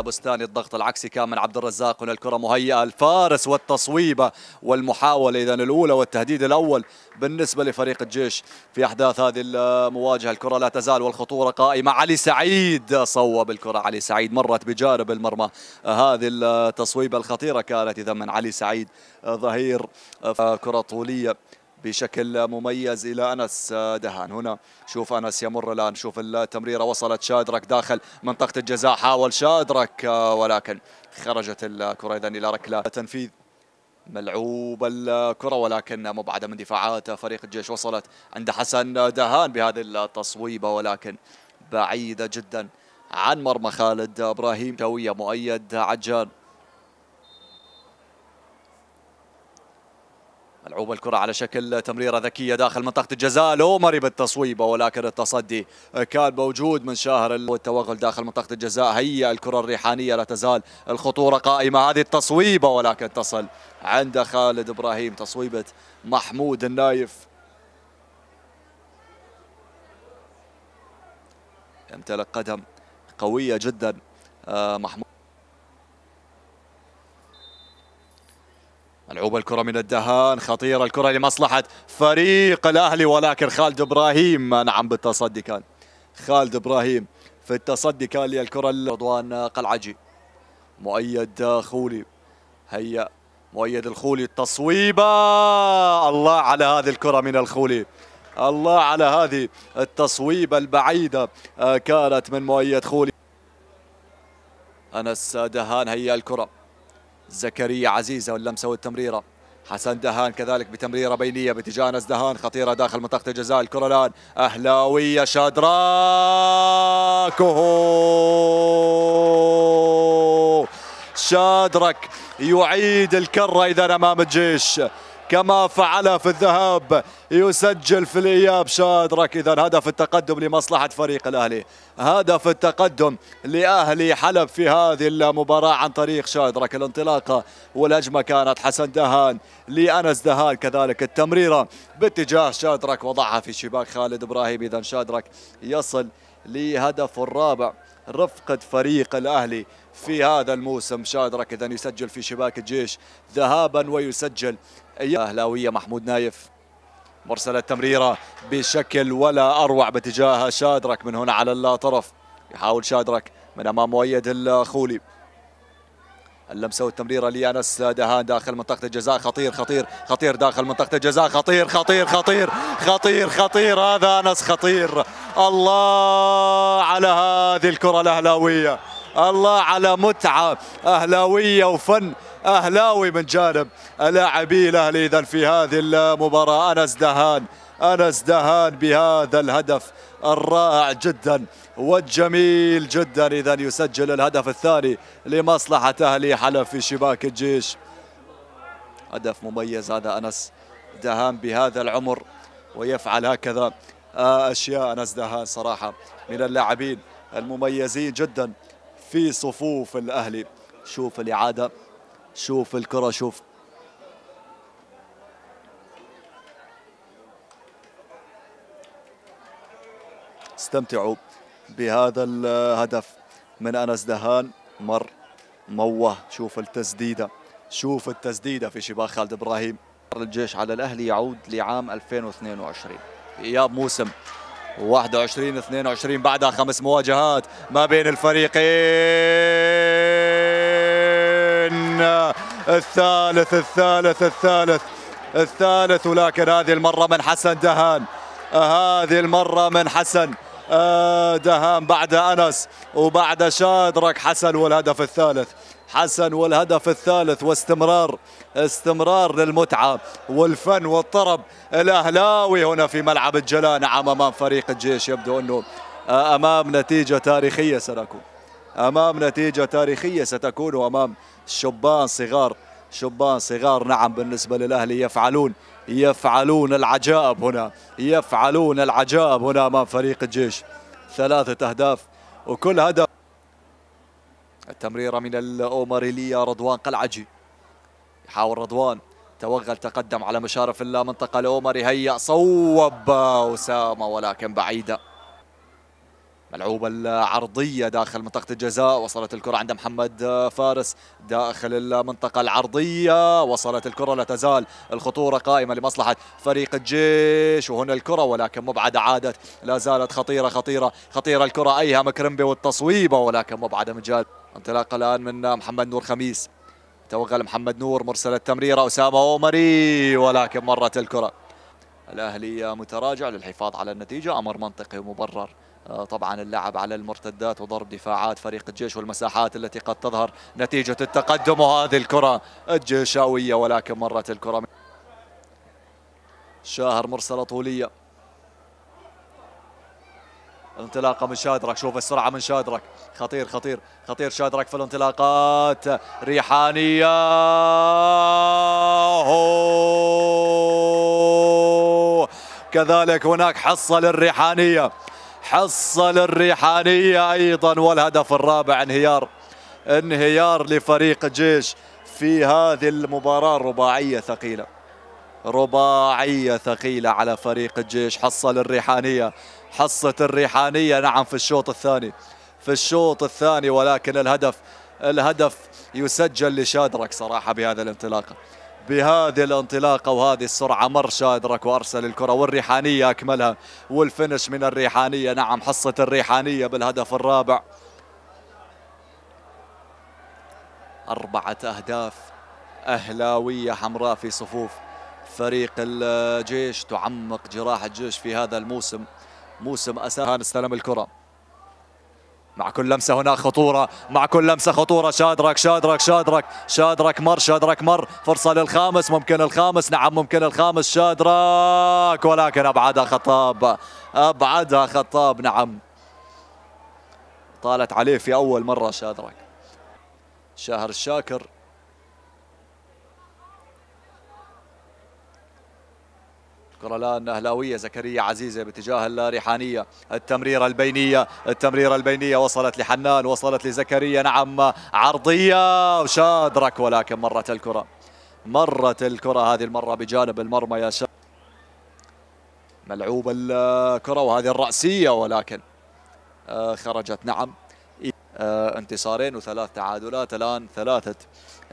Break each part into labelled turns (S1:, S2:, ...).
S1: بستاني الضغط العكسي كامل عبد الرزاق هنا الكره مهيئه الفارس والتصويبه والمحاوله اذا الاولى والتهديد الاول بالنسبه لفريق الجيش في احداث هذه المواجهه الكره لا تزال والخطوره قائمه علي سعيد صوب الكره علي سعيد مرت بجانب المرمى هذه التصويبه الخطيره كانت اذا من علي سعيد ظهير آه، كره طوليه بشكل مميز الى انس دهان هنا شوف انس يمر الان شوف التمريره وصلت شادرك داخل منطقه الجزاء حاول شادرك ولكن خرجت الكره اذا الى ركله تنفيذ ملعوب الكرة ولكن مبعدة من دفاعات فريق الجيش وصلت عند حسن دهان بهذه التصويبة ولكن بعيدة جدا عن مرمى خالد إبراهيم توية مؤيد عجان ملعوب الكرة على شكل تمريرة ذكية داخل منطقة الجزاء لومري بالتصويبة ولكن التصدي كان موجود من شاهر والتوغل داخل منطقة الجزاء هي الكرة الريحانية لا تزال الخطورة قائمة هذه التصويبة ولكن تصل عند خالد إبراهيم تصويبة محمود النايف يمتلك قدم قوية جدا آه، محمود صعوبة الكرة من الدهان خطيرة الكرة لمصلحة فريق الأهلي ولكن خالد إبراهيم نعم بالتصدي كان خالد إبراهيم في التصدي كان للكرة رضوان قلعجي مؤيد خولي هيا مؤيد الخولي التصويبة الله على هذه الكرة من الخولي الله على هذه التصويبة البعيدة آه، كانت من مؤيد خولي أنس دهان هيا الكرة زكريا عزيزة واللمسة والتمريرة حسن دهان كذلك بتمريرة بينية باتجاه أنس دهان خطيرة داخل منطقة الجزاء الكرة الآن أهلاوية شادراك شادرك يعيد الكرة إذا أمام الجيش كما فعل في الذهاب يسجل في الإياب شادرك إذا هدف التقدم لمصلحة فريق الأهلي هدف التقدم لأهلي حلب في هذه المباراة عن طريق شادرك الانطلاقة والهجمة كانت حسن دهان لأنس دهان كذلك التمريرة باتجاه شادرك وضعها في شباك خالد إبراهيم إذا شادرك يصل لهدف الرابع رفقة فريق الأهلي في هذا الموسم شادرك إذا يسجل في شباك الجيش ذهابا ويسجل أهلاوية محمود نايف مرسلة تمريرة بشكل ولا أروع باتجاه شادرك من هنا على الطرف يحاول شادرك من أمام مؤيد الخولي اللمسه والتمريره لانس دهان داخل منطقه الجزاء خطير خطير خطير داخل منطقه الجزاء خطير خطير خطير خطير خطير هذا انس خطير الله على هذه الكره الاهلاويه الله على متعه اهلاويه وفن أهلاوي من جانب لاعبي الأهلي إذا في هذه المباراة أنس دهان أنس دهان بهذا الهدف الرائع جدا والجميل جدا إذا يسجل الهدف الثاني لمصلحة أهلي حلب في شباك الجيش هدف مميز هذا أنس دهان بهذا العمر ويفعل هكذا آه، أشياء أنس دهان صراحة من اللاعبين المميزين جدا في صفوف الأهلي شوف الإعادة شوف الكرة شوف استمتعوا بهذا الهدف من أنس دهان مر موه شوف التسديدة شوف التسديدة في شباك خالد إبراهيم الجيش على الأهلي يعود لعام 2022 إياب موسم 21 22 بعدها خمس مواجهات ما بين الفريقين الثالث الثالث الثالث الثالث ولكن هذه المرة من حسن دهان هذه المرة من حسن آه، دهان بعد أنس وبعد شادرك حسن والهدف الثالث حسن والهدف الثالث واستمرار استمرار للمتعة والفن والطرب الأهلاوي هنا في ملعب الجلانة أمام فريق الجيش يبدو أنه آه، أمام نتيجة تاريخية سنكون امام نتيجه تاريخيه ستكون امام شبان صغار شبان صغار نعم بالنسبه للاهلي يفعلون يفعلون العجائب هنا يفعلون العجائب هنا امام فريق الجيش ثلاثه اهداف وكل هدف التمريره من الاومريليه رضوان قلعجي يحاول رضوان توغل تقدم على مشارف اللامنطقه الاومري هيأ صوب اسامه ولكن بعيده ملعوبة العرضية داخل منطقة الجزاء وصلت الكرة عند محمد فارس داخل المنطقة العرضية وصلت الكرة لا تزال الخطورة قائمة لمصلحة فريق الجيش وهنا الكرة ولكن مبعدة عادت لا زالت خطيرة خطيرة خطيرة الكرة أيها مكرمبي والتصويبة ولكن مبعدة من جاد انطلاق الآن من محمد نور خميس توغل محمد نور مرسل التمريرة أسامة أومري ولكن مرت الكرة الأهلي متراجع للحفاظ على النتيجة أمر منطقي ومبرر آه، طبعا اللعب على المرتدات وضرب دفاعات فريق الجيش والمساحات التي قد تظهر نتيجة التقدم وهذه الكرة الجيشاوية ولكن مرت الكرة شاهر مرسلة طولية انطلاقة من شادرك شوف السرعة من شادرك خطير خطير خطير شادرك في الانطلاقات ريحانية هو كذلك هناك حصة للريحانية حصل الريحانية أيضا والهدف الرابع انهيار انهيار لفريق جيش في هذه المباراة رباعية ثقيلة رباعية ثقيلة على فريق الجيش حصل الريحانية حصة الريحانية نعم في الشوط الثاني في الشوط الثاني ولكن الهدف الهدف يسجل لشادرك صراحة بهذا الانطلاقة بهذه الانطلاقه وهذه السرعه مر شاهد وارسل ارسل الكره والريحانيه اكملها والفنش من الريحانيه نعم حصه الريحانيه بالهدف الرابع اربعه اهداف اهلاويه حمراء في صفوف فريق الجيش تعمق جراح الجيش في هذا الموسم موسم اساس استلم الكره مع كل لمسة هناك خطورة مع كل لمسة خطورة شادرك شادرك شادرك شادرك مر شادرك مر فرصة للخامس ممكن الخامس نعم ممكن الخامس شادرك ولكن أبعدها خطاب أبعدها خطاب نعم طالت عليه في أول مرة شادرك شهر الشاكر الآن أهلاوية زكريا عزيزة باتجاه الريحانية التمريرة البينية التمريرة البينية وصلت لحنان وصلت لزكريا نعم عرضية وشادرك ولكن مرت الكرة مرت الكرة هذه المرة بجانب المرمى يا شا ملعوب الكرة وهذه الرأسية ولكن آه، خرجت نعم آه، انتصارين وثلاث تعادلات الآن ثلاثة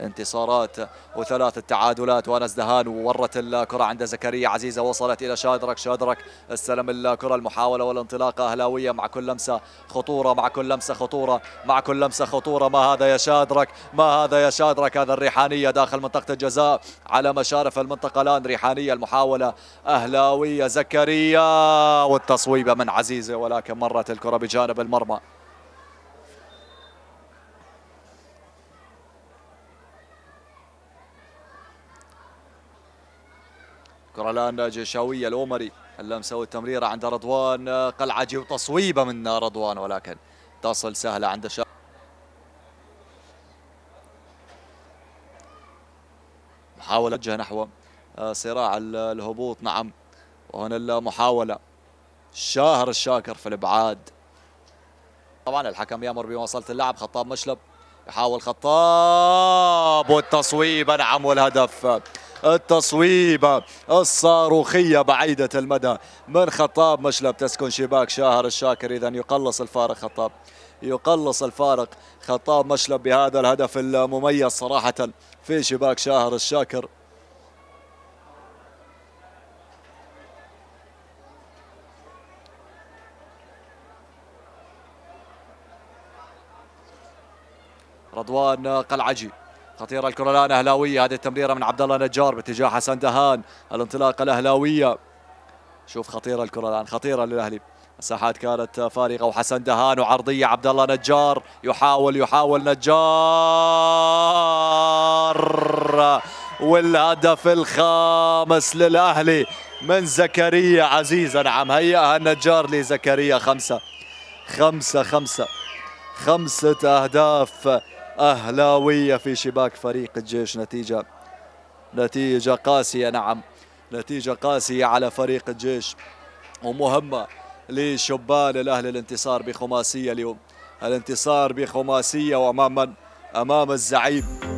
S1: انتصارات وثلاثة تعادلات وانس دهان ورت الكرة عند زكريا عزيزة وصلت إلى شادرك شادرك استلم الكرة المحاولة والانطلاقة أهلاوية مع كل لمسة خطورة مع كل لمسة خطورة مع كل لمسة خطورة ما هذا يا شادرك ما هذا يا شادرك هذا الريحانية داخل منطقة الجزاء على مشارف المنطقة الآن ريحانية المحاولة أهلاوية زكريا والتصويبة من عزيزة ولكن مرت الكرة بجانب المرمى كرة الآن جيشاوية الأومري اللمسة والتمريرة عند رضوان آه، قلعجي وتصويبة من رضوان ولكن تصل سهلة عند شا محاولة وجه نحو آه، صراع الهبوط نعم وهنا المحاولة شاهر الشاكر في الابعاد طبعا الحكم يامر بمواصله اللعب خطاب مشلب يحاول خطاب والتصويب نعم والهدف التصويبة الصاروخية بعيدة المدى من خطاب مشلب تسكن شباك شاهر الشاكر إذا يقلص الفارق خطاب يقلص الفارق خطاب مشلب بهذا الهدف المميز صراحة في شباك شاهر الشاكر رضوان قلعجي خطيره الكره الان اهلاويه هذه التمريره من عبد الله نجار باتجاه حسن دهان الانطلاقه الاهلاويه شوف خطيره الكره الان خطيره للاهلي مساحات كانت فارغه وحسن دهان وعرضيه عبد الله نجار يحاول يحاول نجار والهدف الخامس للاهلي من زكريا عزيز نعم هيئها النجار لزكريا خمسه خمسه خمسه خمسه اهداف أهلاوية في شباك فريق الجيش نتيجة نتيجة قاسية نعم نتيجة قاسية على فريق الجيش ومهمة لشبان الأهلي الانتصار بخماسية اليوم الانتصار بخماسية وأمام من؟ أمام الزعيم